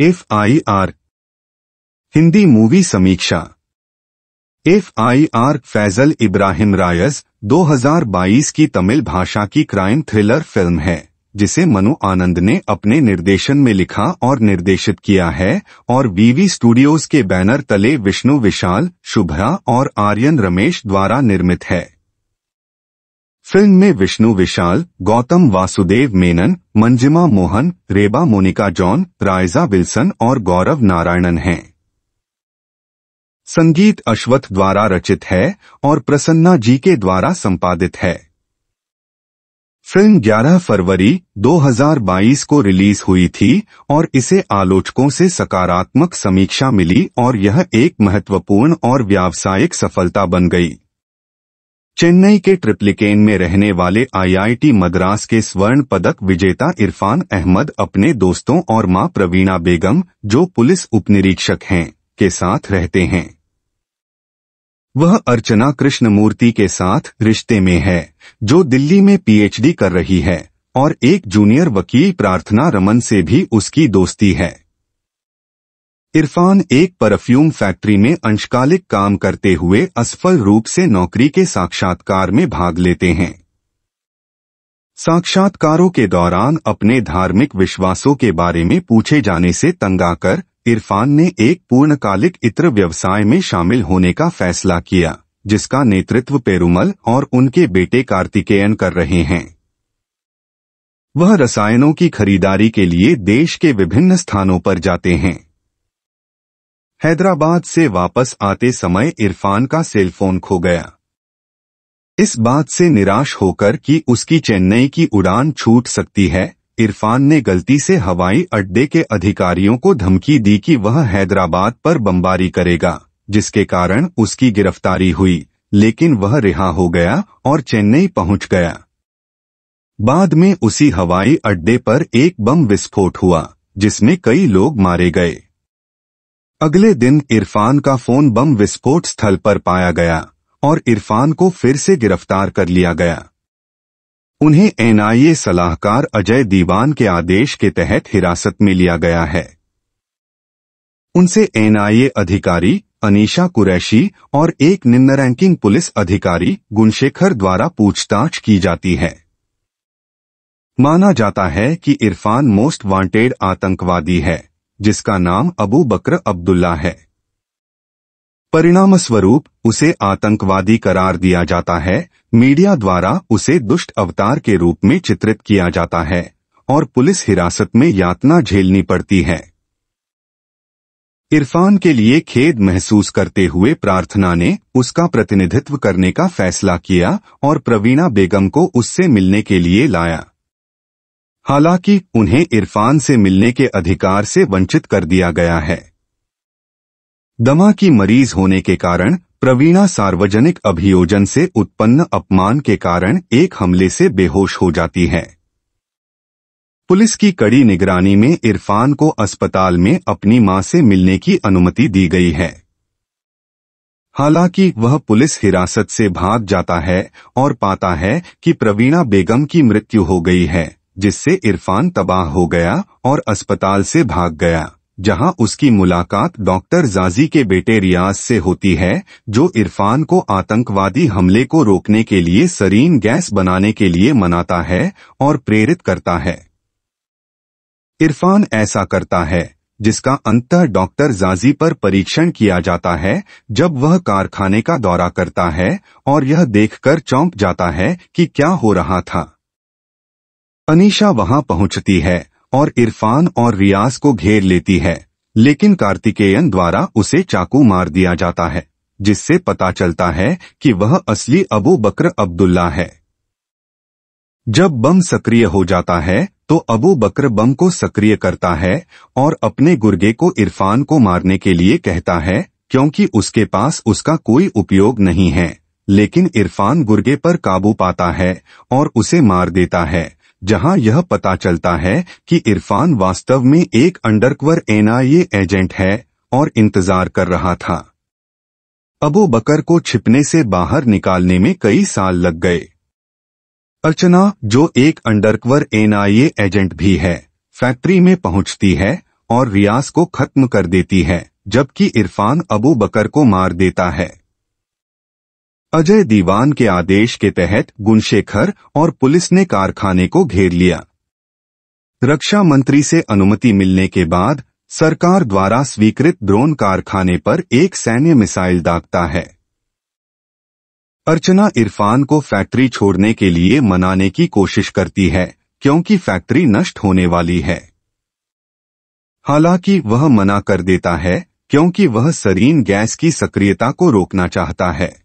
F I R Hindi movie समीक्षा F I R Faisal Ibrahim Rais 2022 की तमिल भाषा की क्राइम थ्रिलर फिल्म है जिसे मनु आनंद ने अपने निर्देशन में लिखा और निर्देशित किया है और वीवी स्टूडियोज के बैनर तले विष्णु विशाल शुभ्रा और आर्यन रमेश द्वारा निर्मित है फिल्म में विष्णु विशाल गौतम वासुदेव मेनन मंजिमा मोहन रेबा मोनिका जॉन रायजा विल्सन और गौरव नारायणन हैं संगीत अश्वथ द्वारा रचित है और प्रसन्ना जी के द्वारा संपादित है फिल्म 11 फरवरी 2022 को रिलीज हुई थी और इसे आलोचकों से सकारात्मक समीक्षा मिली और यह एक महत्वपूर्ण और व्यावसायिक सफलता बन गई चेन्नई के ट्रिप्लिकेन में रहने वाले आईआईटी मद्रास के स्वर्ण पदक विजेता इरफान अहमद अपने दोस्तों और मां प्रवीणा बेगम जो पुलिस उपनिरीक्षक हैं के साथ रहते हैं वह अर्चना कृष्णमूर्ति के साथ रिश्ते में है जो दिल्ली में पीएचडी कर रही है और एक जूनियर वकील प्रार्थना रमन से भी उसकी दोस्ती है इरफान एक परफ्यूम फैक्ट्री में अंशकालिक काम करते हुए असफल रूप से नौकरी के साक्षात्कार में भाग लेते हैं साक्षात्कारों के दौरान अपने धार्मिक विश्वासों के बारे में पूछे जाने से तंगाकर इरफान ने एक पूर्णकालिक इत्र व्यवसाय में शामिल होने का फैसला किया जिसका नेतृत्व पेरुमल और उनके बेटे कार्तिकेयन कर रहे हैं वह रसायनों की खरीदारी के लिए देश के विभिन्न स्थानों पर जाते हैं हैदराबाद से वापस आते समय इरफान का सेलफोन खो गया इस बात से निराश होकर कि उसकी चेन्नई की उड़ान छूट सकती है इरफान ने गलती से हवाई अड्डे के अधिकारियों को धमकी दी कि वह हैदराबाद पर बमबारी करेगा जिसके कारण उसकी गिरफ्तारी हुई लेकिन वह रिहा हो गया और चेन्नई पहुंच गया बाद में उसी हवाई अड्डे पर एक बम विस्फोट हुआ जिसमें कई लोग मारे गए अगले दिन इरफान का फोन बम विस्फोट स्थल पर पाया गया और इरफान को फिर से गिरफ्तार कर लिया गया उन्हें एनआईए सलाहकार अजय दीवान के आदेश के तहत हिरासत में लिया गया है उनसे एनआईए अधिकारी अनीशा कुरैशी और एक निम्न रैंकिंग पुलिस अधिकारी गुणशेखर द्वारा पूछताछ की जाती है माना जाता है कि इरफान मोस्ट वांटेड आतंकवादी है जिसका नाम अबू बकर अब्दुल्ला है परिणाम स्वरूप उसे आतंकवादी करार दिया जाता है मीडिया द्वारा उसे दुष्ट अवतार के रूप में चित्रित किया जाता है और पुलिस हिरासत में यातना झेलनी पड़ती है इरफान के लिए खेद महसूस करते हुए प्रार्थना ने उसका प्रतिनिधित्व करने का फैसला किया और प्रवीणा बेगम को उससे मिलने के लिए लाया हालांकि उन्हें इरफान से मिलने के अधिकार से वंचित कर दिया गया है दमा की मरीज होने के कारण प्रवीणा सार्वजनिक अभियोजन से उत्पन्न अपमान के कारण एक हमले से बेहोश हो जाती है पुलिस की कड़ी निगरानी में इरफान को अस्पताल में अपनी मां से मिलने की अनुमति दी गई है हालांकि वह पुलिस हिरासत से भाग जाता है और पाता है कि प्रवीणा बेगम की मृत्यु हो गई है जिससे इरफान तबाह हो गया और अस्पताल से भाग गया जहां उसकी मुलाकात डॉक्टर जाजी के बेटे रियाज से होती है जो इरफान को आतंकवादी हमले को रोकने के लिए सरीन गैस बनाने के लिए मनाता है और प्रेरित करता है इरफान ऐसा करता है जिसका अंत डॉक्टर जाजी पर परीक्षण किया जाता है जब वह कारखाने का दौरा करता है और यह देखकर चौंक जाता है कि क्या हो रहा था अनीशा वहां पहुंचती है और इरफान और रियाज को घेर लेती है लेकिन कार्तिकेयन द्वारा उसे चाकू मार दिया जाता है जिससे पता चलता है कि वह असली अबू बकर अब्दुल्ला है जब बम सक्रिय हो जाता है तो अबू बकर बम को सक्रिय करता है और अपने गुर्गे को इरफान को मारने के लिए कहता है क्योंकि उसके पास उसका कोई उपयोग नहीं है लेकिन इरफान गुर्गे पर काबू पाता है और उसे मार देता है जहां यह पता चलता है कि इरफान वास्तव में एक अंडरकवर एनआईए एजेंट है और इंतजार कर रहा था अबू बकर को छिपने से बाहर निकालने में कई साल लग गए अर्चना जो एक अंडरकवर एनआईए एजेंट भी है फैक्ट्री में पहुंचती है और रियाज को खत्म कर देती है जबकि इरफान अबू बकर को मार देता है अजय दीवान के आदेश के तहत गुनशेखर और पुलिस ने कारखाने को घेर लिया रक्षा मंत्री से अनुमति मिलने के बाद सरकार द्वारा स्वीकृत ड्रोन कारखाने पर एक सैन्य मिसाइल दागता है अर्चना इरफान को फैक्ट्री छोड़ने के लिए मनाने की कोशिश करती है क्योंकि फैक्ट्री नष्ट होने वाली है हालांकि वह मना कर देता है क्योंकि वह सरीन गैस की सक्रियता को रोकना चाहता है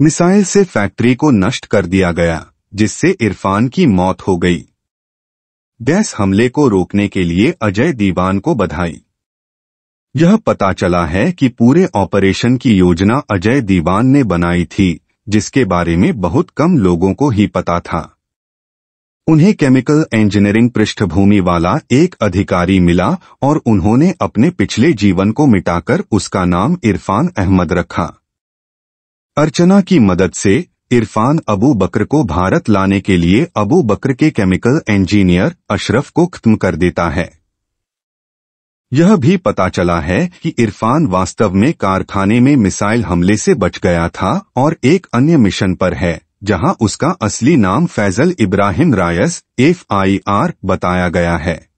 मिसाइल से फैक्ट्री को नष्ट कर दिया गया जिससे इरफान की मौत हो गई गैस हमले को रोकने के लिए अजय दीवान को बधाई यह पता चला है कि पूरे ऑपरेशन की योजना अजय दीवान ने बनाई थी जिसके बारे में बहुत कम लोगों को ही पता था उन्हें केमिकल इंजीनियरिंग पृष्ठभूमि वाला एक अधिकारी मिला और उन्होंने अपने पिछले जीवन को मिटाकर उसका नाम इरफान अहमद रखा अर्चना की मदद से इरफान अबू बकर को भारत लाने के लिए अबू बकर के केमिकल इंजीनियर अशरफ को खत्म कर देता है यह भी पता चला है कि इरफान वास्तव में कारखाने में मिसाइल हमले से बच गया था और एक अन्य मिशन पर है जहां उसका असली नाम फैजल इब्राहिम रायस एफ बताया गया है